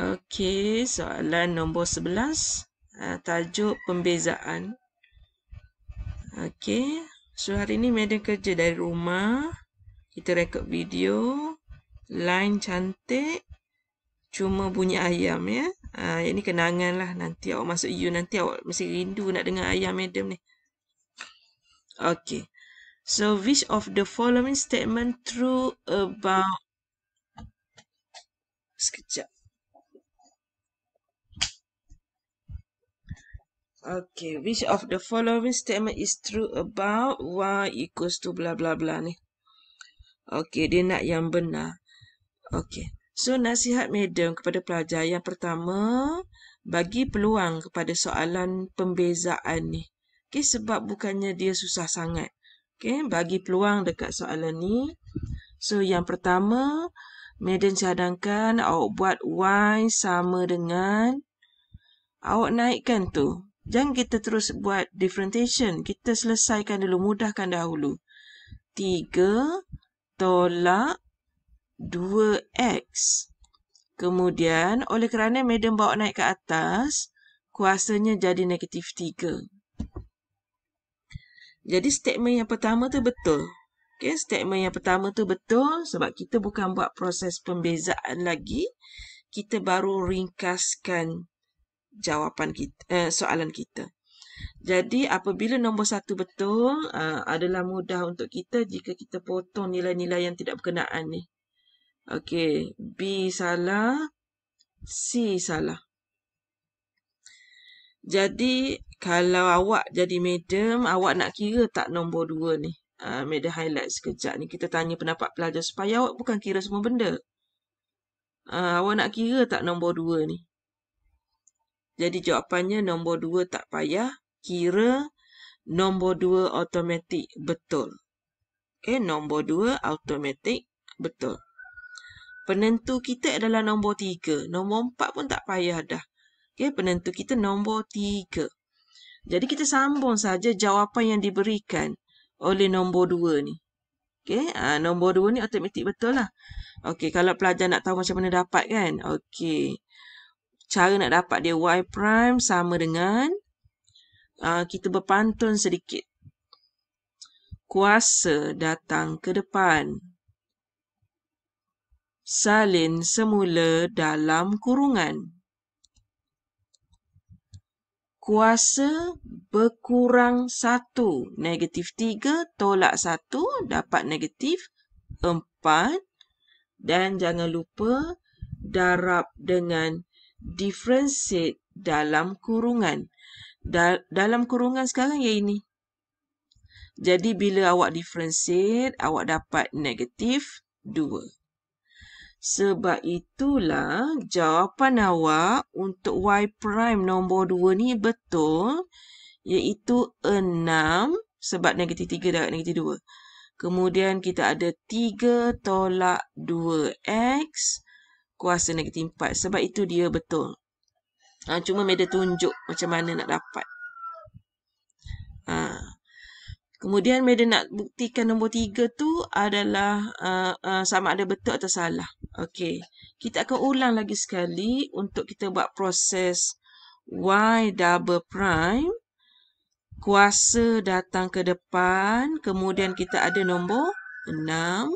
Okey, soalan nombor 11. Ah, tajuk pembezaan. Okey, so hari ni Madam kerja dari rumah. Kita rekod video. Line cantik. Cuma bunyi ayam ya. Ha, ah, ini kenangan lah. Nanti awak masuk you. Nanti awak mesti rindu nak dengar ayam Madam ni. Okey. So, which of the following statement true about... Sekejap. Okay, which of the following statement is true about y equals to blah blah blah ni? Okay, dia nak yang benar. Okay, so nasihat medium kepada pelajar yang pertama, bagi peluang kepada soalan pembezaan ni. Okay, sebab bukannya dia susah sangat. Okay, bagi peluang dekat soalan ni. So, yang pertama, medium cadangkan awak buat y sama dengan awak naikkan tu. Jangan kita terus buat differentiation. Kita selesaikan dulu, mudahkan dahulu. 3 tolak 2x. Kemudian, oleh kerana medium bawa naik ke atas, kuasanya jadi negatif 3. Jadi, statement yang pertama tu betul. Okay, statement yang pertama tu betul sebab kita bukan buat proses pembezaan lagi. Kita baru ringkaskan jawapan kita, eh, soalan kita. Jadi apabila nombor satu betul uh, adalah mudah untuk kita jika kita potong nilai-nilai yang tidak berkenaan ni. Okey, B salah, C salah. Jadi kalau awak jadi madam, awak nak kira tak nombor dua ni? Uh, eh, madam highlight sekejap ni, kita tanya pendapat pelajar supaya awak bukan kira semua benda. Uh, awak nak kira tak nombor dua ni? Jadi jawapannya nombor 2 tak payah. Kira nombor 2 automatik betul. Okay, nombor 2 automatik betul. Penentu kita adalah nombor 3. Nombor 4 pun tak payah dah. Okay, penentu kita nombor 3. Jadi kita sambung saja jawapan yang diberikan oleh nombor 2 ni. Okay, ah ha, nombor 2 ni automatik betul lah. Okay, kalau pelajar nak tahu macam mana dapat kan? Okay cara nak dapat dia y prime sama dengan uh, kita berpantun sedikit. Kuasa datang ke depan. Salin semula dalam kurungan. Kuasa berkurang 1. Negatif 3 tolak 1 dapat negatif 4. Dan jangan lupa darab dengan 3 differentiate dalam kurungan. Da dalam kurungan sekarang ya ini. Jadi bila awak differentiate, awak dapat negatif 2. Sebab itulah jawapan awak untuk Y prime nombor 2 ni betul iaitu 6 sebab negatif 3 darat negatif 2. Kemudian kita ada 3 tolak 2X kuasa negatif empat. Sebab itu dia betul. Ha, cuma meda tunjuk macam mana nak dapat. Ha. Kemudian meda nak buktikan nombor tiga tu adalah uh, uh, sama ada betul atau salah. Okey. Kita akan ulang lagi sekali untuk kita buat proses Y double prime. Kuasa datang ke depan. Kemudian kita ada nombor enam.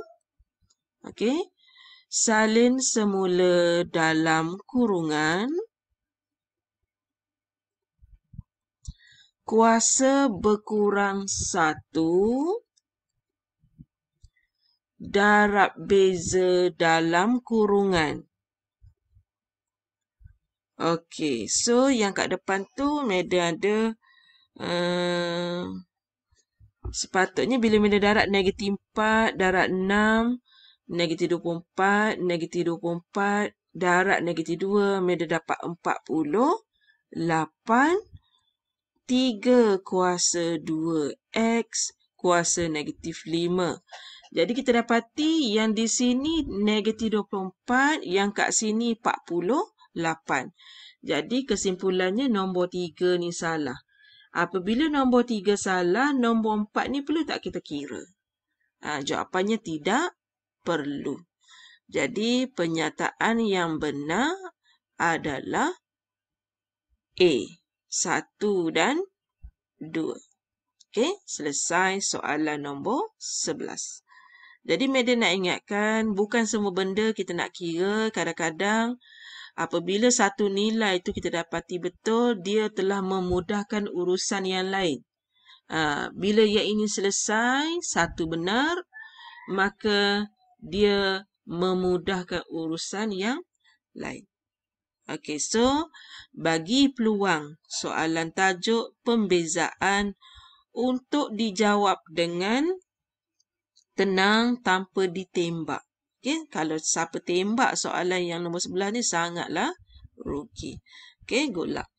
Okey salin semula dalam kurungan. Kuasa berkurang satu. Darab beza dalam kurungan. Okey, so yang kat depan tu media ada uh, sepatutnya bila media darat negatif 4, darat 6, negatif 24, negatif 24, darat negatif 2, media dapat 40, 8, 3 kuasa 2x kuasa negatif 5. Jadi kita dapati yang di sini negatif 24, yang kat sini 48. Jadi kesimpulannya nombor 3 ni salah. Apabila nombor 3 salah, nombor 4 ni perlu tak kita kira? Ha, jawapannya tidak perlu. Jadi, penyataan yang benar adalah A. Satu dan dua. Okey, selesai soalan nombor sebelas. Jadi, media nak ingatkan, bukan semua benda kita nak kira kadang-kadang apabila satu nilai itu kita dapati betul, dia telah memudahkan urusan yang lain. Ah, bila yang ini selesai, satu benar, maka dia memudahkan urusan yang lain. Okay, so bagi peluang soalan tajuk pembezaan untuk dijawab dengan tenang tanpa ditembak. Okey, kalau siapa tembak soalan yang nombor sebelah ni sangatlah rugi. Okey, good luck.